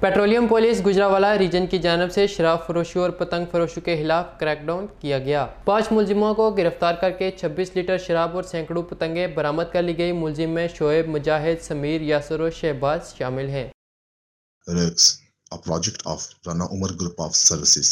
petroleum police Gujranwala reason की जानब से शराब फरोशी और पतंग फरोशी के खिलाफ क्रैकडाउन किया गया पांच मुलजिमों को गिरफ्तार करके 26 लीटर शराब और सैकड़ों पतंगे बरामद कर ली गई मुलजिम में शोएब मुजाहिद समीर यासर और शहबाज शामिल हैं